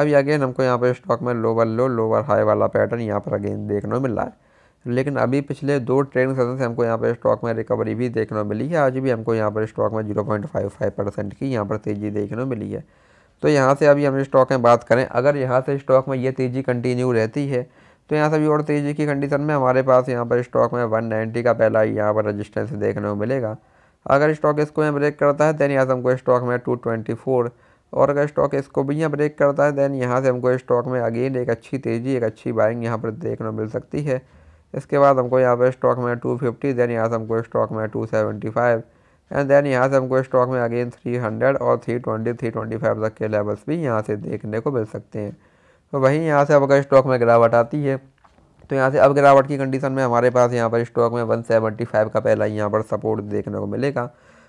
अभी अगेन हमको यहाँ पर स्टॉक में लोअर लो लोअर हाई वाला पैटर्न यहाँ पर अगेन देखने को मिल रहा है लेकिन अभी पिछले दो ट्रेडिंग सेशन से हमको यहाँ पर स्टॉक में रिकवरी भी देखने को मिली है आज भी हमको यहाँ पर स्टॉक में 0.55 परसेंट की यहाँ पर तेज़ी देखने को मिली है तो यहाँ से अभी हम स्टॉक में बात करें अगर यहाँ से स्टॉक में ये तेज़ी कंटिन्यू रहती है तो यहाँ से भी और तेज़ी की कंडीशन में हमारे पास यहाँ पर स्टॉक में नाइन्टी का पहला यहाँ पर रजिस्टेंस देखने को मिलेगा अगर स्टॉक इसको ब्रेक करता है देन यहाँ से हमको स्टॉक में टू ट्वेंटी फोर और अगर स्टॉक इसको भी यहाँ ब्रेक करता है देन यहाँ से हमको स्टॉक में अगेन एक अच्छी तेज़ी एक अच्छी बाइंग यहाँ पर देखने मिल सकती है इसके बाद हमको यहाँ पर स्टॉक में टू फिफ्टी देन यहाँ से हमको स्टॉक में two seventy five and then यहाँ से हमको स्टॉक में अगेन थ्री हंड्रेड और three three twenty twenty five तक के लेवल्स भी यहाँ से देखने को मिल सकते हैं तो वहीं यहाँ से अब अगर स्टॉक में गिरावट आती है तो यहाँ से अब गिरावट की कंडीशन में हमारे पास यहाँ पर स्टॉक में फाइव का पहला यहाँ पर सपोर्ट देखने को मिलेगा